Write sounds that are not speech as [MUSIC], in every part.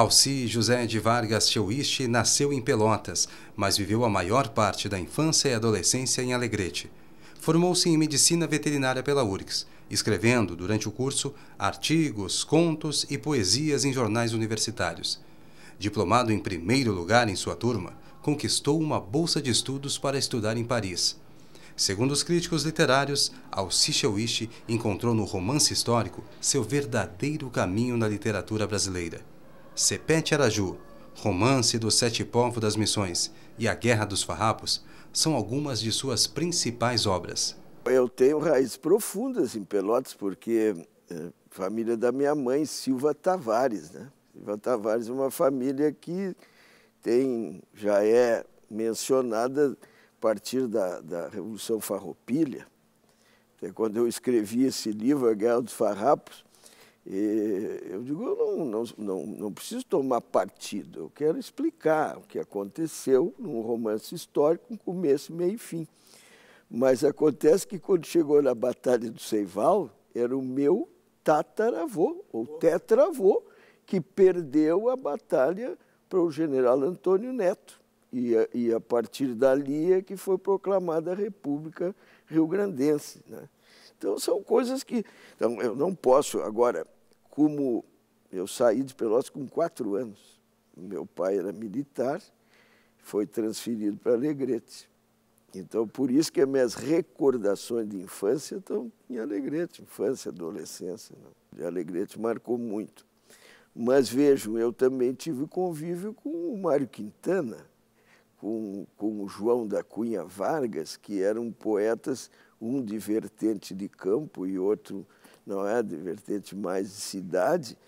Alci José de Vargas Cheuiste nasceu em Pelotas, mas viveu a maior parte da infância e adolescência em Alegrete. Formou-se em medicina veterinária pela URGS, escrevendo, durante o curso, artigos, contos e poesias em jornais universitários. Diplomado em primeiro lugar em sua turma, conquistou uma bolsa de estudos para estudar em Paris. Segundo os críticos literários, Alci Cheuiste encontrou no romance histórico seu verdadeiro caminho na literatura brasileira. Sepete Araju, Romance dos Sete Povos das Missões e A Guerra dos Farrapos são algumas de suas principais obras. Eu tenho raízes profundas em Pelotas, porque é, família da minha mãe, Silva Tavares. Né? Silva Tavares é uma família que tem, já é mencionada a partir da, da Revolução Farroupilha. É quando eu escrevi esse livro, A Guerra dos Farrapos, e eu digo, eu não, não, não, não, preciso tomar partido, eu quero explicar o que aconteceu num romance histórico com começo, meio e fim. Mas acontece que quando chegou na Batalha do Seival, era o meu tataravô, ou tetravô, que perdeu a batalha para o general Antônio Neto. E a, e a partir dali é que foi proclamada a República Rio-Grandense. Né? Então são coisas que. Então, eu não posso agora, como eu saí de Pelotas com quatro anos. Meu pai era militar, foi transferido para Alegrete. Então, por isso que as minhas recordações de infância estão em Alegrete, infância, adolescência. Não. Né? Alegrete marcou muito. Mas vejam, eu também tive convívio com o Mário Quintana, com, com o João da Cunha Vargas, que eram poetas um de vertente de campo e outro não é de vertente mais de cidade,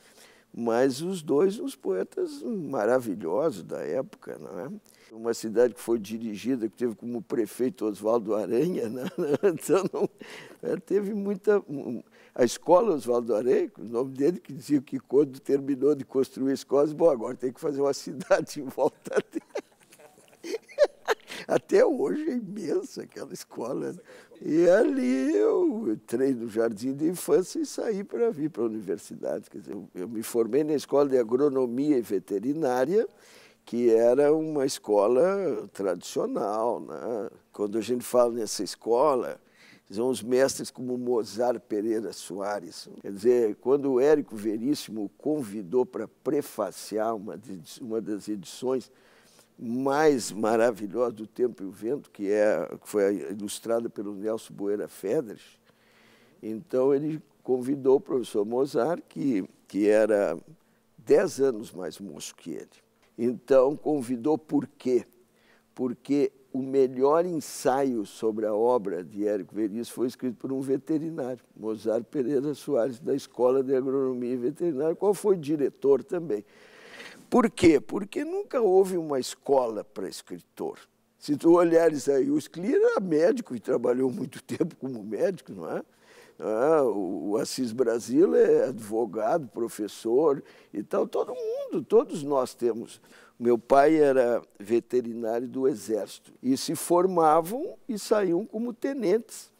mas os dois uns poetas maravilhosos da época, não é? Uma cidade que foi dirigida, que teve como prefeito Oswaldo Aranha, [LAUGHS] né? então não, é, teve muita... A escola Oswaldo Aranha, o nome dele que dizia que quando terminou de construir a escola, bom, agora tem que fazer uma [LAUGHS] cidade em volta dele. Até hoje é imensa aquela escola. E ali eu entrei no jardim de infância e saí para vir para a universidade. Quer dizer, eu, eu me formei na escola de agronomia e veterinária, que era uma escola tradicional. Né? Quando a gente fala nessa escola, são os mestres como Mozart Pereira Soares. Quer dizer, quando o Érico Veríssimo convidou para prefaciar uma, uma das edições mais maravilhosa do Tempo e o Vento, que, é, que foi ilustrada pelo Nelson Boeira Fedres. Então, ele convidou o professor Mozart, que, que era dez anos mais moço que ele. Então, convidou por quê? Porque o melhor ensaio sobre a obra de Érico Veríssimo foi escrito por um veterinário, Mozart Pereira Soares, da Escola de Agronomia e Veterinária, qual foi diretor também. Por quê? Porque nunca houve uma escola para escritor. Se tu olhares aí, o Scler era médico e trabalhou muito [LAUGHS] tempo como médico, não é? Ah, o Assis Brasil é advogado, professor e tal. Todo mundo, todos nós temos. Meu pai era veterinário do Exército e se formavam e saíam como tenentes.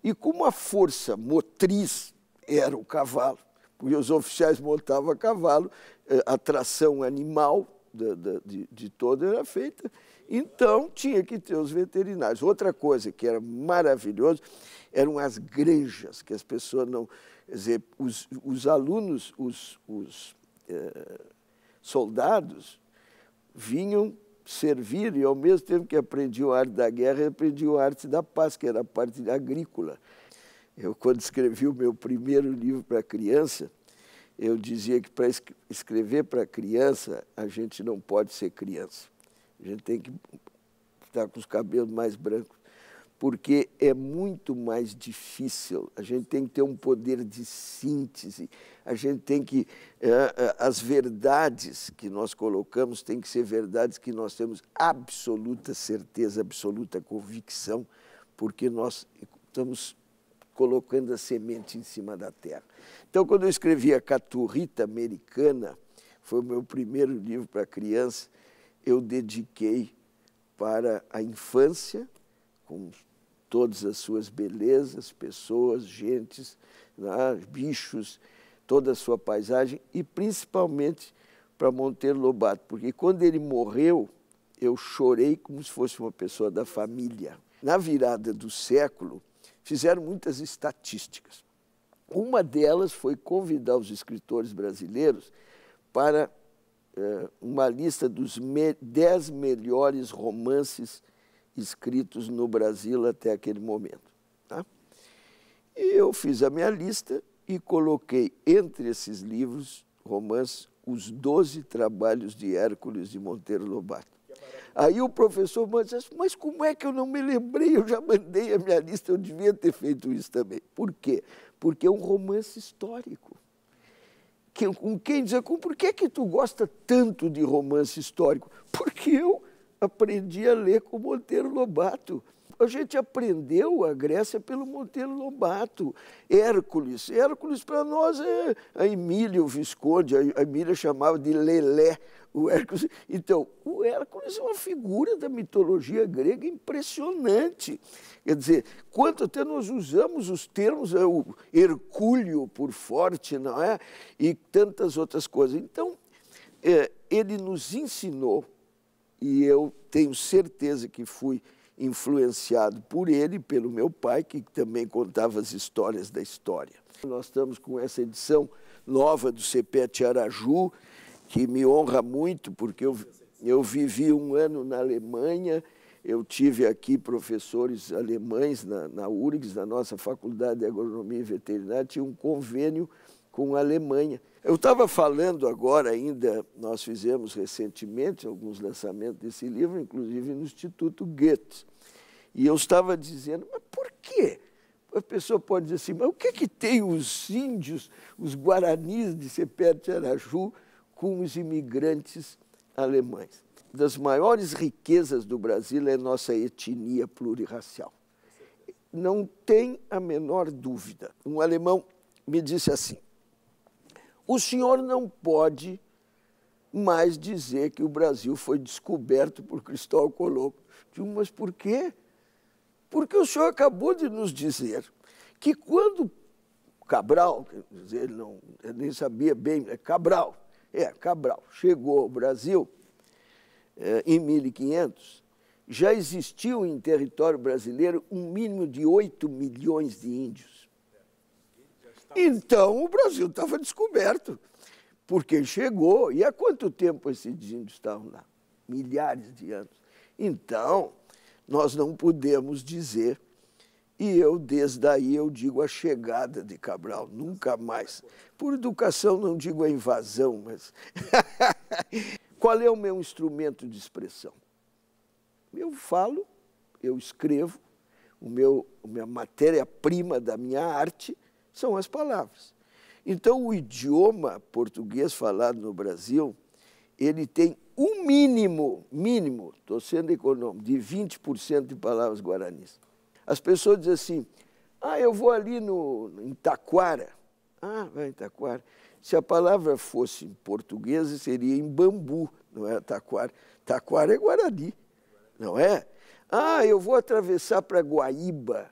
E como a força motriz era o cavalo, porque os oficiais montavam a cavalo, eh, a tração animal de, de toda era feita, então tinha que ter os veterinários. Outra coisa que era maravilhoso eram as granjas, que as pessoas não. Quer dizer, os, os alunos, os, os eh, soldados, vinham servir e, ao mesmo tempo que aprendiam a arte da guerra, aprendiam a arte da paz, que era a parte agrícola. Eu, quando escrevi o meu primeiro livro para criança, eu dizia que para escrever para criança, a gente não pode ser criança. A gente tem que estar com os cabelos mais brancos, porque é muito mais difícil. A gente tem que ter um poder de síntese, a gente tem que. É, é, as verdades que nós colocamos têm que ser verdades que nós temos absoluta certeza, absoluta convicção, porque nós estamos colocando a semente em cima da terra. Então, quando eu escrevi a Caturrita Americana, foi o meu primeiro livro para criança, eu dediquei para a infância, com todas as suas belezas, pessoas, gentes, né, bichos, toda a sua paisagem, e principalmente para Monteiro Lobato, porque quando ele morreu, eu chorei como se fosse uma pessoa da família. Na virada do século, fizeram muitas estatísticas. Uma delas foi convidar os escritores brasileiros para eh, uma lista dos me dez melhores romances escritos no Brasil até aquele momento. Tá? E eu fiz a minha lista e coloquei entre esses livros, romances, os doze trabalhos de Hércules de Monteiro Lobato. Aí o professor manda assim, mas como é que eu não me lembrei? Eu já mandei a minha lista, eu devia ter feito isso também. Por quê? Porque é um romance histórico. Quem, com quem dizer, com, por que, é que tu gosta tanto de romance histórico? Porque eu aprendi a ler com Monteiro Lobato a gente aprendeu a Grécia pelo Monteiro Lobato, Hércules. Hércules para nós é a Emília, o Visconde, a Emília chamava de Lelé. O Hércules. Então, o Hércules é uma figura da mitologia grega impressionante. Quer dizer, quanto até nós usamos os termos, é o Hercúleo por forte, não é? E tantas outras coisas. Então, é, ele nos ensinou, e eu tenho certeza que fui influenciado por ele, pelo meu pai, que também contava as histórias da história. Nós estamos com essa edição nova do CPET Araju, que me honra muito, porque eu, eu vivi um ano na Alemanha, eu tive aqui professores alemães na, na URGS, na nossa Faculdade de Agronomia e Veterinária, tinha um convênio com a Alemanha. Eu estava falando agora ainda, nós fizemos recentemente alguns lançamentos desse livro, inclusive no Instituto Goethe. E eu estava dizendo, mas por quê? A pessoa pode dizer assim, mas o que, é que tem os índios, os guaranis de de Araju com os imigrantes alemães? das maiores riquezas do Brasil é nossa etnia plurirracial. Não tem a menor dúvida. Um alemão me disse assim, o senhor não pode mais dizer que o Brasil foi descoberto por Cristóvão Colombo. Digo, mas por quê? Porque o senhor acabou de nos dizer que quando Cabral, quer dizer, ele não, ele nem sabia bem, é Cabral, é, Cabral, chegou ao Brasil é, em 1500, já existiu em território brasileiro um mínimo de 8 milhões de índios. Então o Brasil estava descoberto, porque chegou. E há quanto tempo esses índios estavam lá? Milhares de anos. Então, nós não podemos dizer, e eu desde aí eu digo a chegada de Cabral, nunca mais. Por educação não digo a invasão, mas [LAUGHS] qual é o meu instrumento de expressão? Eu falo, eu escrevo, o meu, a minha matéria-prima da minha arte são as palavras. Então, o idioma português falado no Brasil, ele tem um mínimo, mínimo, estou sendo econômico, de 20% de palavras guaranis. As pessoas dizem assim, ah, eu vou ali no, em Taquara. Ah, vai em Taquara. Se a palavra fosse em português, seria em bambu, não é taquara. Taquara é Guarani, não é? Ah, eu vou atravessar para Guaíba.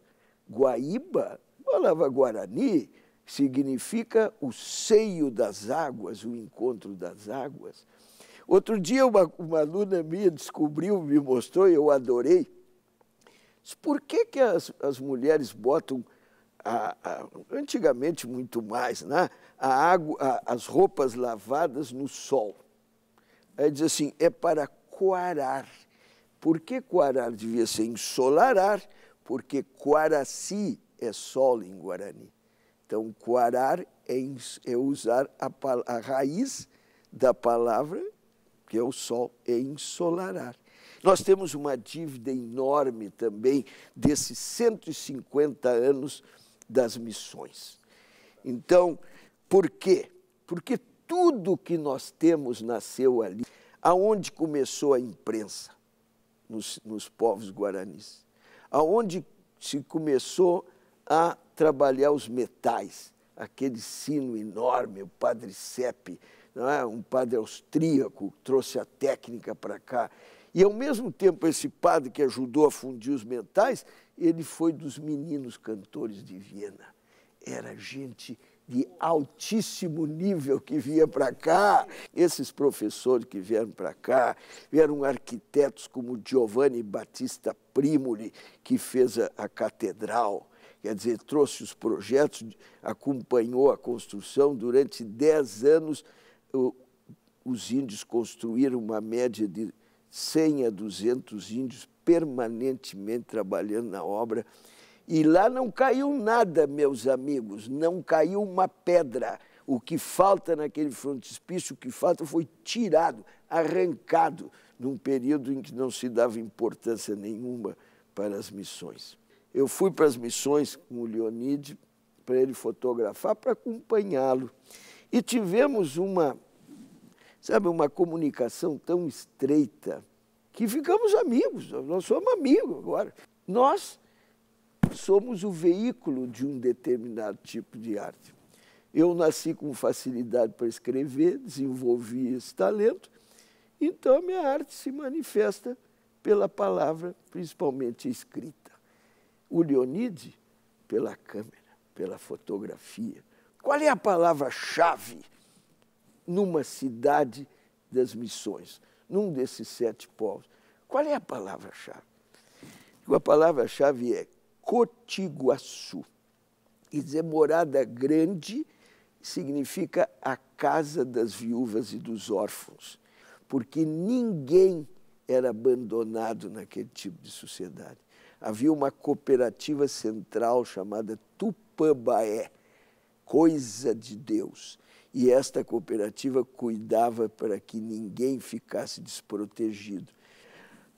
Guaíba palavra Guarani significa o seio das águas, o encontro das águas. Outro dia uma, uma aluna minha descobriu, me mostrou, eu adorei. por que, que as, as mulheres botam, a, a, antigamente muito mais, né? a água, a, as roupas lavadas no sol? Aí diz assim, é para coarar. Por que coarar? Devia ser ensolarar, porque coaraci, é sol em Guarani. Então, quarar é, é usar a, a raiz da palavra, que é o sol, é ensolarar. Nós temos uma dívida enorme também desses 150 anos das missões. Então, por quê? Porque tudo que nós temos nasceu ali, aonde começou a imprensa, nos, nos povos guaranis, aonde se começou a trabalhar os metais, aquele sino enorme, o padre Sepp, é? um padre austríaco, trouxe a técnica para cá. E, ao mesmo tempo, esse padre que ajudou a fundir os metais, ele foi dos meninos cantores de Viena. Era gente de altíssimo nível que vinha para cá. Esses professores que vieram para cá, vieram arquitetos como Giovanni Battista Primoli, que fez a, a catedral quer dizer, trouxe os projetos, acompanhou a construção. Durante dez anos, os índios construíram uma média de 100 a 200 índios permanentemente trabalhando na obra. E lá não caiu nada, meus amigos, não caiu uma pedra. O que falta naquele frontispício, o que falta foi tirado, arrancado, num período em que não se dava importância nenhuma para as missões. Eu fui para as missões com o Leonide para ele fotografar, para acompanhá-lo. E tivemos uma, sabe, uma comunicação tão estreita que ficamos amigos, nós somos amigos agora. Nós somos o veículo de um determinado tipo de arte. Eu nasci com facilidade para escrever, desenvolvi esse talento, então a minha arte se manifesta pela palavra, principalmente escrita o Leonide pela câmera, pela fotografia. Qual é a palavra-chave numa cidade das missões, num desses sete povos? Qual é a palavra-chave? A palavra-chave é Cotiguaçu. E dizer, morada grande significa a casa das viúvas e dos órfãos, porque ninguém era abandonado naquele tipo de sociedade havia uma cooperativa central chamada Tupambaé, coisa de Deus. E esta cooperativa cuidava para que ninguém ficasse desprotegido.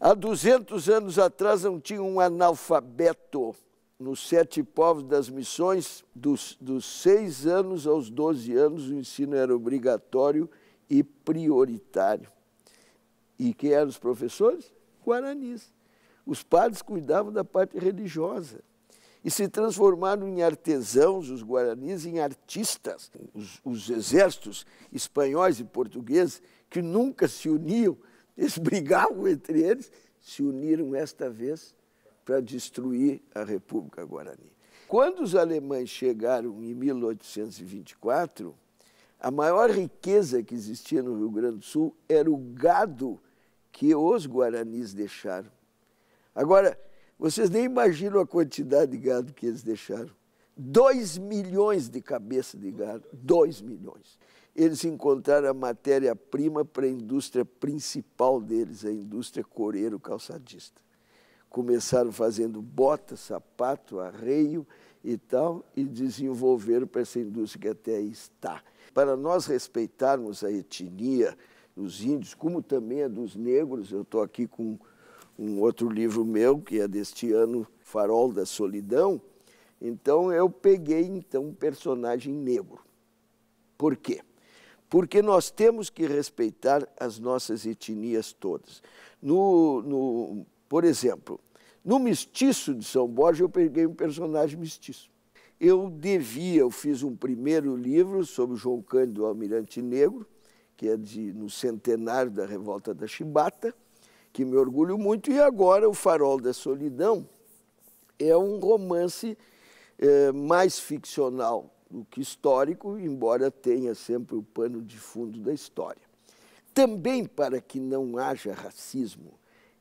Há 200 anos atrás não tinha um analfabeto nos sete povos das missões, dos, dos seis anos aos 12 anos, o ensino era obrigatório e prioritário. E quem eram os professores? Guaranis. Os padres cuidavam da parte religiosa e se transformaram em artesãos, os guaranis, em artistas. Os, os, exércitos espanhóis e portugueses, que nunca se uniam, [LAUGHS] eles brigavam entre eles, se uniram esta vez para destruir a República Guarani. Quando os alemães chegaram em 1824, a maior riqueza que existia no Rio Grande do Sul era o gado que os guaranis deixaram. Agora, vocês nem imaginam a quantidade de gado que eles deixaram. Dois milhões de cabeça de gado, dois milhões. Eles encontraram a matéria-prima para a indústria principal deles, a indústria coreiro calçadista. Começaram fazendo bota, sapato, arreio e tal, e desenvolveram para essa indústria que até aí está. Para nós respeitarmos a etnia dos índios, como também a dos negros, eu estou aqui com um outro livro meu, que é deste ano, Farol da Solidão. Então eu peguei então um personagem negro. Por quê? Porque nós temos que respeitar as nossas etnias todas. No, no, por exemplo, no Mestiço de São Borja eu peguei um personagem mestiço. Eu devia, eu fiz um primeiro livro sobre João Cândido Almirante Negro, que é de, no centenário da Revolta da Chibata, que me orgulho muito. E agora, O Farol da Solidão é um romance é, mais ficcional do que histórico, embora tenha sempre o pano de fundo da história. Também, para que não haja racismo,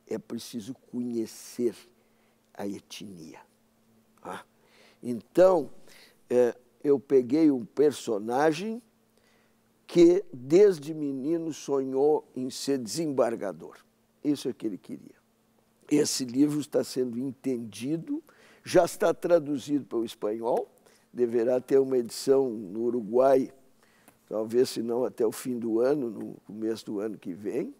é preciso conhecer a etnia. Ah. Então, é, eu peguei um personagem que, desde menino, sonhou em ser desembargador. Isso é o que ele queria. Esse livro está sendo entendido, já está traduzido para o espanhol, deverá ter uma edição no Uruguai, talvez se não até o fim do ano, no começo do ano que vem.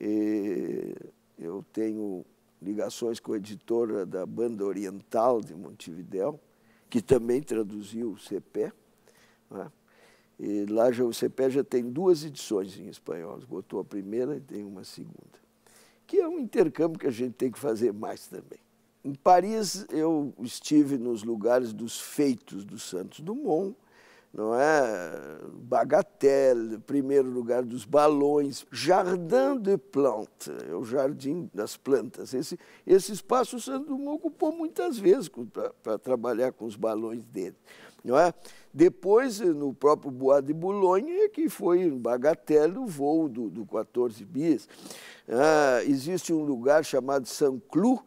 E eu tenho ligações com a editora da Banda Oriental de Montevidéu, que também traduziu o CPE. Né? E lá já, o CPE já tem duas edições em espanhol, esgotou a primeira e tem uma segunda que é um intercâmbio que a gente tem que fazer mais também. Em Paris, eu estive nos lugares dos feitos do Santos Dumont, não é? Bagatelle, primeiro lugar dos balões, Jardin de Plante, é o jardim das plantas. Esse, esse espaço o Sandum ocupou muitas vezes para trabalhar com os balões dele. Não é? Depois, no próprio Bois de Boulogne, é que foi em Bagatelle, o voo do, do 14 bis. Ah, existe um lugar chamado Saint-Cloud,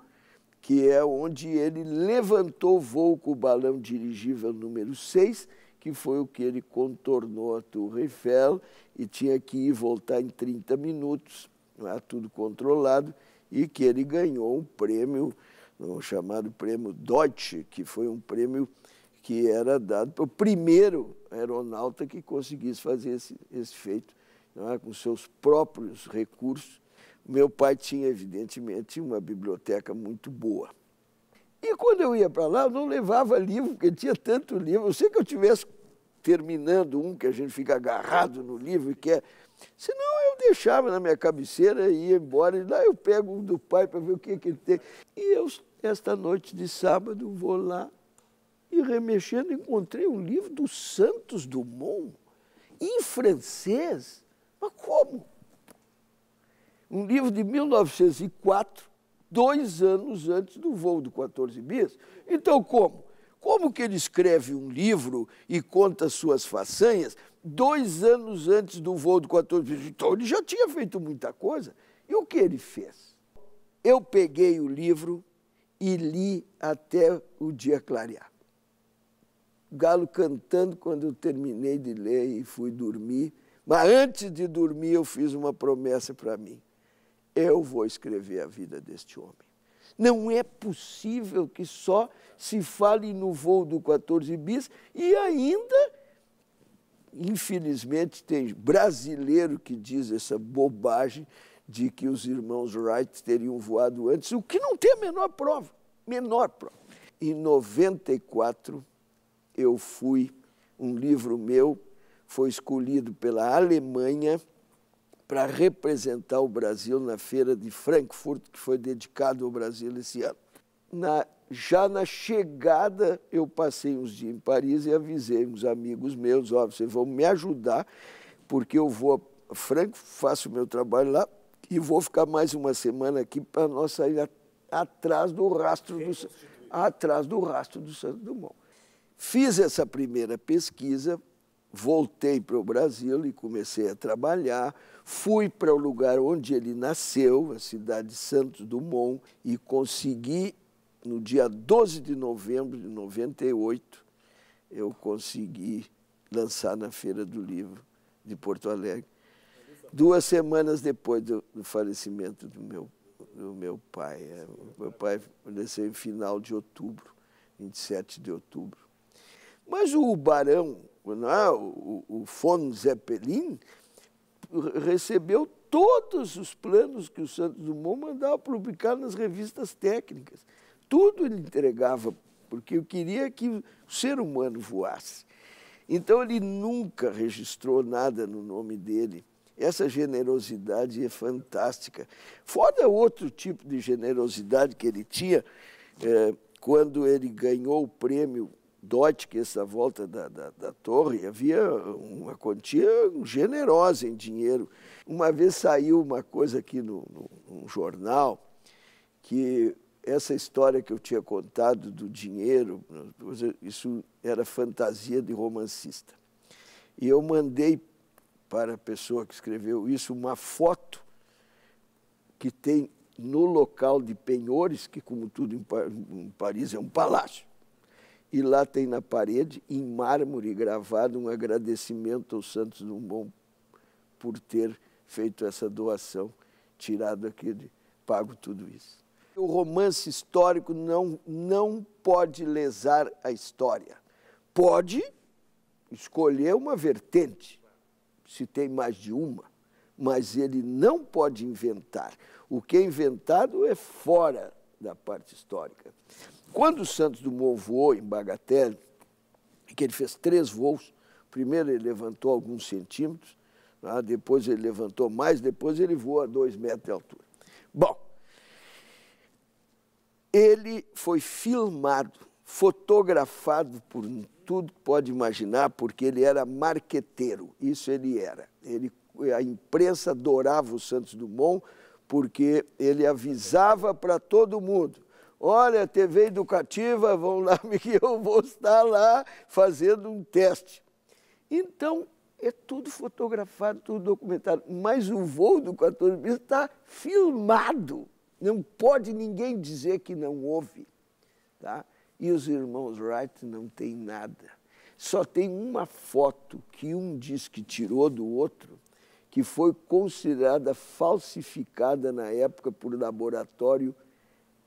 que é onde ele levantou voo com o balão dirigível número 6, que foi o que ele contornou a Torre Eiffel e tinha que ir voltar em 30 minutos, é? tudo controlado, e que ele ganhou um prêmio, um chamado prêmio Deutsche, que foi um prêmio que era dado para o primeiro aeronauta que conseguisse fazer esse, esse feito é? com seus próprios recursos. Meu pai tinha, evidentemente, uma biblioteca muito boa. E quando eu ia para lá, eu não levava livro, porque tinha tanto livro. Eu sei que eu tivesse terminando um que a gente fica agarrado no livro e quer. É, senão eu deixava na minha cabeceira e ia embora. E lá eu pego um do pai para ver o que, que ele tem. E eu, esta noite de sábado, vou lá e remexendo encontrei um livro do Santos Dumont, em francês. Mas como? Um livro de 1904, dois anos antes do voo do 14 Bis. Então, como? Como que ele escreve um livro e conta suas façanhas dois anos antes do voo do 14 Bis? Então, ele já tinha feito muita coisa. E o que ele fez? Eu peguei o livro e li até o dia clarear. Galo cantando quando eu terminei de ler e fui dormir. Mas antes de dormir, eu fiz uma promessa para mim eu vou escrever a vida deste homem. Não é possível que só se fale no voo do 14 bis e ainda, infelizmente, tem brasileiro que diz essa bobagem de que os irmãos Wright teriam voado antes, o que não tem a menor prova, menor prova. Em 94, eu fui, um livro meu foi escolhido pela Alemanha para representar o Brasil na feira de Frankfurt, que foi dedicada ao Brasil esse ano. Na, já na chegada, eu passei uns dias em Paris e avisei uns amigos meus, ó, vocês vão me ajudar, porque eu vou a Frankfurt, faço o meu trabalho lá e vou ficar mais uma semana aqui para nós sair atrás do rastro do, atrás do rastro do Santo Dumont. Fiz essa primeira pesquisa, voltei para o Brasil e comecei a trabalhar Fui para o lugar onde ele nasceu, a cidade de Santos Dumont, e consegui, no dia 12 de novembro de 98, eu consegui lançar na Feira do Livro de Porto Alegre. Duas semanas depois do, do falecimento do meu, do meu pai. É, meu pai faleceu em final de outubro, 27 de outubro. Mas o Barão, é? o, o, o Fon Zeppelin, recebeu todos os planos que o Santos Dumont mandava publicar nas revistas técnicas. Tudo ele entregava, porque eu queria que o ser humano voasse. Então ele nunca registrou nada no nome dele. Essa generosidade é fantástica. Fora outro tipo de generosidade que ele tinha, é, quando ele ganhou o prêmio dote que é essa volta da, da, da, torre havia uma quantia generosa em dinheiro. Uma vez saiu uma coisa aqui no, no, no jornal que essa história que eu tinha contado do dinheiro, isso era fantasia de romancista. E eu mandei para a pessoa que escreveu isso uma foto que tem no local de penhores, que como tudo em Paris é um palácio, e lá tem na parede, em mármore gravado, um agradecimento ao Santos Dumont por ter feito essa doação, tirado aquele, pago tudo isso. O romance histórico não, não pode lesar a história. Pode escolher uma vertente, se tem mais de uma, mas ele não pode inventar. O que é inventado é fora da parte histórica. Quando o Santos Dumont voou em Bagatelle, que ele fez três voos, primeiro ele levantou alguns centímetros, né? depois ele levantou mais, depois ele voou a dois metros de altura. Bom, ele foi filmado, fotografado por tudo que pode imaginar, porque ele era marqueteiro, isso ele era. Ele, a imprensa adorava o Santos Dumont, porque ele avisava para todo mundo olha, TV educativa, vão lá, que [LAUGHS] eu vou estar lá fazendo um teste. Então, é tudo fotografado, tudo documentado. Mas o voo do 14 bis está filmado. Não pode ninguém dizer que não houve. Tá? E os irmãos Wright não têm nada. Só tem uma foto que um diz que tirou do outro, que foi considerada falsificada na época por laboratório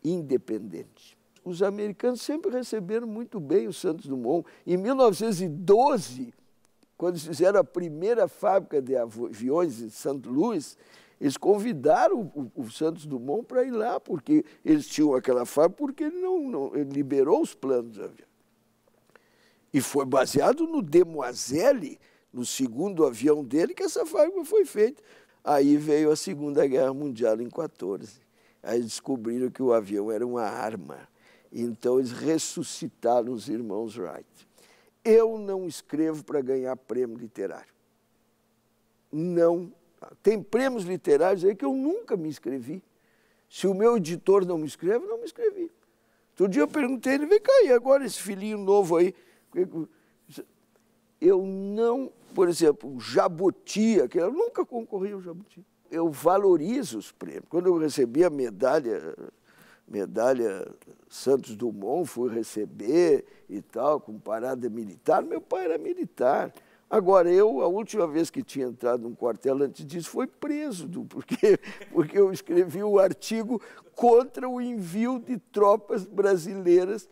independente. Os americanos sempre receberam muito bem o Santos Dumont. Em 1912, quando fizeram a primeira fábrica de aviões em Santo Luís, eles convidaram o, o, Santos Dumont para ir lá, porque eles tinham aquela fábrica, porque ele não, não ele liberou os planos do avião. E foi baseado no Demoiselle, no segundo avião dele, que essa fábrica foi feita. Aí veio a Segunda Guerra Mundial em 14. Aí descobriram que o avião era uma arma. Então eles ressuscitaram os irmãos Wright. Eu não escrevo para ganhar prêmio literário. Não. Tem prêmios literários aí que eu nunca me inscrevi. Se o meu editor não me escreve, não me inscrevi. Outro dia eu perguntei ele, vem cá, e agora esse filhinho novo aí? Eu não, por exemplo, Jabuti, que eu nunca concorri ao Jabuti eu valorizo os prêmios. Quando eu recebi a medalha, medalha Santos Dumont, fui receber e tal, com parada militar, meu pai era militar. Agora, eu, a última vez que tinha entrado num quartel antes disso, foi preso, porque, [LAUGHS] porque eu escrevi o um artigo contra o envio de tropas brasileiras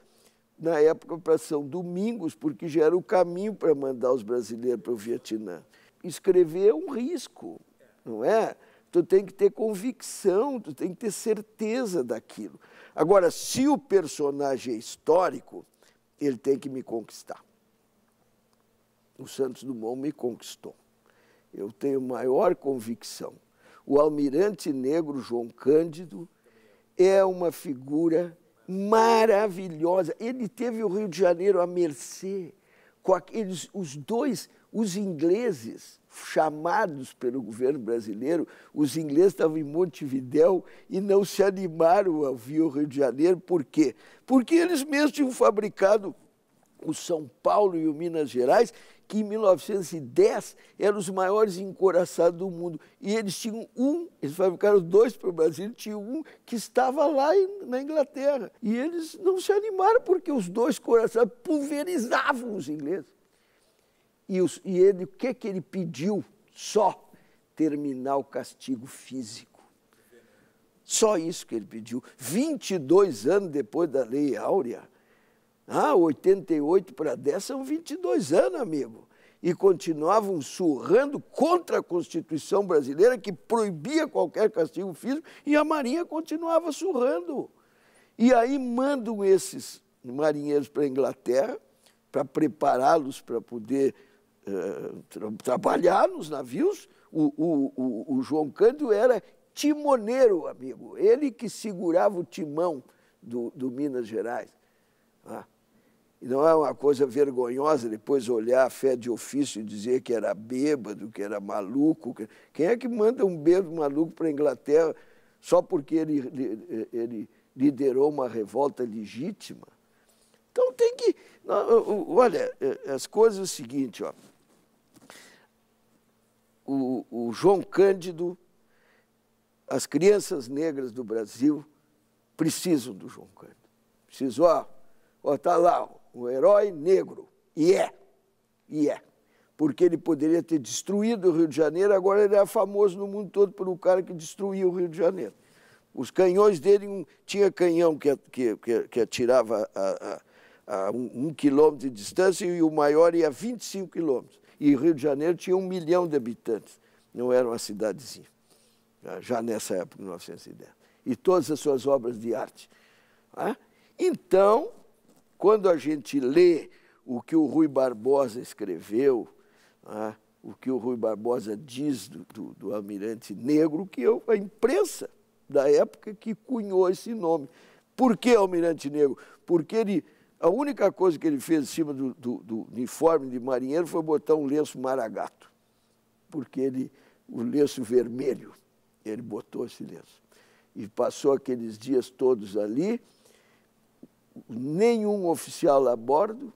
na época para São Domingos, porque já era o caminho para mandar os brasileiros para o Vietnã. Escrever é um risco, não é? tu tem que ter convicção, tu tem que ter certeza daquilo. Agora, se o personagem é histórico, ele tem que me conquistar. O Santos Dumont me conquistou. Eu tenho maior convicção. O almirante negro João Cândido é uma figura maravilhosa. Ele teve o Rio de Janeiro à mercê. Com aqueles, os dois os ingleses, chamados pelo governo brasileiro, os ingleses estavam em Montevidéu e não se animaram a vir ao Rio de Janeiro. Por quê? Porque eles mesmos tinham fabricado o São Paulo e o Minas Gerais, que em 1910 eram os maiores encoraçados do mundo. E eles tinham um, eles fabricaram dois para o Brasil, tinha um que estava lá na Inglaterra. E eles não se animaram porque os dois coraçados pulverizavam os ingleses. E, os, e ele, o que, que ele pediu? Só terminar o castigo físico. Só isso que ele pediu. 22 anos depois da Lei Áurea. Ah, 88 para 10 são 22 anos, amigo. E continuavam surrando contra a Constituição brasileira, que proibia qualquer castigo físico, e a Marinha continuava surrando. E aí mandam esses marinheiros para a Inglaterra, para prepará-los para poder tra trabalhar nos navios. O, o, o, o João Cândido era timoneiro, amigo. Ele que segurava o timão do, do Minas Gerais. Ah. E não é uma coisa vergonhosa depois olhar a fé de ofício e dizer que era bêbado, que era maluco. Quem é que manda um bêbado maluco para a Inglaterra só porque ele, ele liderou uma revolta legítima? Então tem que. Olha, é, as coisas é o seguinte, ó o, o João Cândido, as crianças negras do Brasil precisam do João Cândido. Precisam, ó, ó, tá lá, o herói negro. E é, e é. Porque ele poderia ter destruído o Rio de Janeiro, agora ele é famoso no mundo todo por o cara que destruiu o Rio de Janeiro. Os canhões dele, um, tinha canhão que, que, que, que atirava a, a, a um, um, quilômetro de distância e o maior ia a 25 quilômetros e Rio de Janeiro tinha um milhão de habitantes, não era uma cidadezinha, já nessa época, 1910. E todas as suas obras de arte. Então, quando a gente lê o que o Rui Barbosa escreveu, o que o Rui Barbosa diz do, do, do almirante negro, que eu, a imprensa da época que cunhou esse nome. Por que almirante negro? Porque ele a única coisa que ele fez em cima do, do, do uniforme de marinheiro foi botar um lenço maragato, porque ele, o lenço vermelho, ele botou esse lenço. E passou aqueles dias todos ali, nenhum oficial a bordo,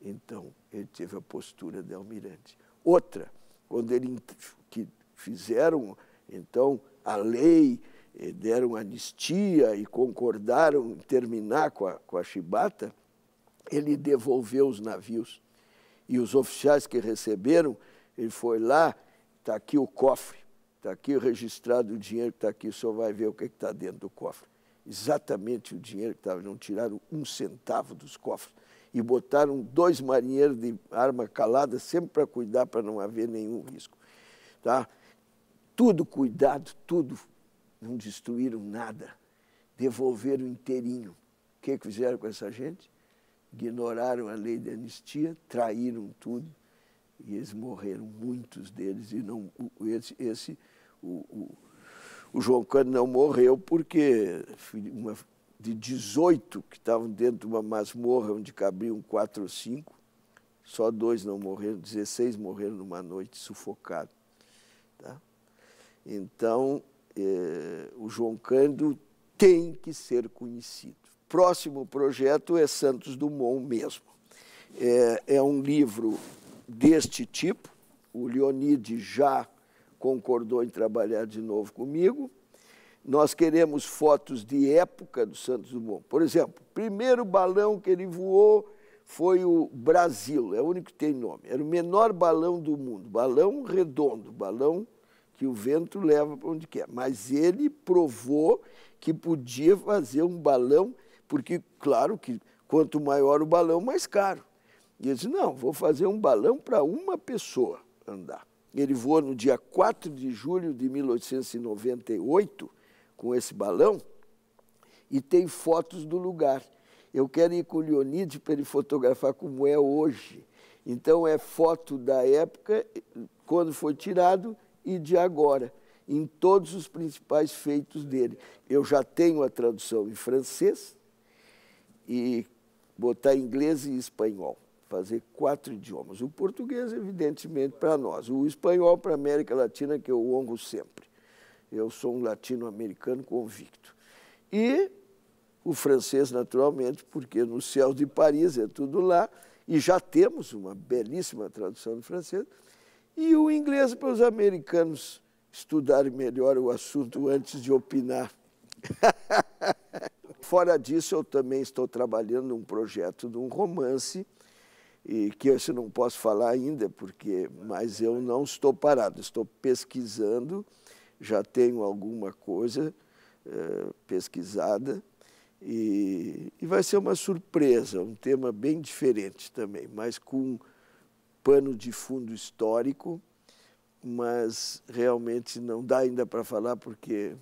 então ele teve a postura de almirante. Outra, quando ele que fizeram então a lei, eh, deram anistia e concordaram em terminar com a, com a chibata, ele devolveu os navios. E os oficiais que receberam, ele foi lá, está aqui o cofre, está aqui registrado o dinheiro que está aqui, só vai ver o que está dentro do cofre. Exatamente o dinheiro que estava, não tiraram um centavo dos cofres. E botaram dois marinheiros de arma calada, sempre para cuidar, para não haver nenhum risco. Tá? Tudo cuidado, tudo. Não destruíram nada. Devolveram inteirinho. O que, que fizeram com essa gente? ignoraram a lei de anistia, traíram tudo e eles morreram, muitos deles. E não, esse, esse o, o, o João Cândido não morreu porque uma, de 18 que estavam dentro de uma masmorra onde cabiam quatro ou cinco, só dois não morreram, 16 morreram numa noite sufocado. Tá? Então, eh, o João Cândido tem que ser conhecido próximo projeto é Santos Dumont mesmo. É, é um livro deste tipo, o Leonide já concordou em trabalhar de novo comigo. Nós queremos fotos de época do Santos Dumont. Por exemplo, o primeiro balão que ele voou foi o Brasil, é o único que tem nome. Era o menor balão do mundo, balão redondo, balão que o vento leva para onde quer. Mas ele provou que podia fazer um balão porque, claro que quanto maior o balão, mais caro. E ele disse, não, vou fazer um balão para uma pessoa andar. Ele voou no dia 4 de julho de 1898 com esse balão e tem fotos do lugar. Eu quero ir com o Leonide para ele fotografar como é hoje. Então é foto da época, quando foi tirado, e de agora, em todos os principais feitos dele. Eu já tenho a tradução em francês, e botar inglês e espanhol, fazer quatro idiomas. O português, evidentemente, para nós. O espanhol para a América Latina, que eu honro sempre. Eu sou um latino-americano convicto. E o francês, naturalmente, porque no céu de Paris é tudo lá, e já temos uma belíssima tradução do francês. E o inglês para os americanos estudarem melhor o assunto antes de opinar. [LAUGHS] Fora disso, eu também estou trabalhando um projeto de um romance, e que eu não posso falar ainda, porque mas eu não estou parado, estou pesquisando, já tenho alguma coisa eh, pesquisada, e, e vai ser uma surpresa, um tema bem diferente também, mas com pano de fundo histórico, mas realmente não dá ainda para falar porque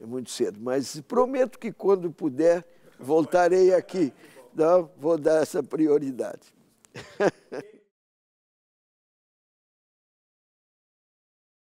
é muito cedo, mas prometo que quando puder, voltarei aqui. Então, vou dar essa prioridade. [LAUGHS]